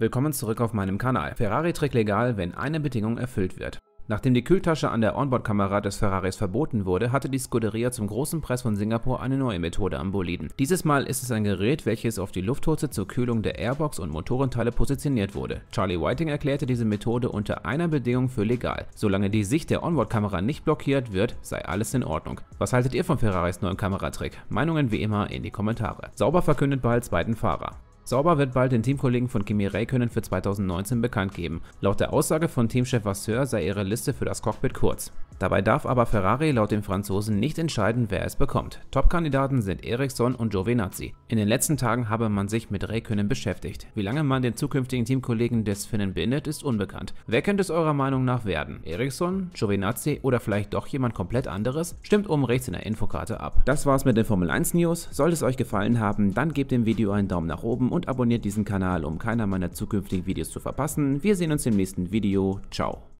Willkommen zurück auf meinem Kanal. Ferrari trägt legal, wenn eine Bedingung erfüllt wird. Nachdem die Kühltasche an der Onboard-Kamera des Ferraris verboten wurde, hatte die Scuderia zum großen Preis von Singapur eine neue Methode am Boliden. Dieses Mal ist es ein Gerät, welches auf die Lufthose zur Kühlung der Airbox und Motorenteile positioniert wurde. Charlie Whiting erklärte diese Methode unter einer Bedingung für legal. Solange die Sicht der Onboard-Kamera nicht blockiert wird, sei alles in Ordnung. Was haltet ihr von Ferraris neuen Kameratrick? Meinungen wie immer in die Kommentare. Sauber verkündet bald beiden Fahrer. Sauber wird bald den Teamkollegen von Kimi Räikkönen für 2019 bekannt geben. Laut der Aussage von Teamchef Vasseur sei ihre Liste für das Cockpit kurz. Dabei darf aber Ferrari laut dem Franzosen nicht entscheiden, wer es bekommt. Top-Kandidaten sind Ericsson und Giovinazzi. In den letzten Tagen habe man sich mit Räikkönen beschäftigt. Wie lange man den zukünftigen Teamkollegen des Finnen bindet, ist unbekannt. Wer könnte es eurer Meinung nach werden? Ericsson, Giovinazzi oder vielleicht doch jemand komplett anderes? Stimmt oben rechts in der Infokarte ab. Das war's mit den Formel 1 News. Sollte es euch gefallen haben, dann gebt dem Video einen Daumen nach oben und abonniert diesen Kanal, um keiner meiner zukünftigen Videos zu verpassen. Wir sehen uns im nächsten Video. Ciao.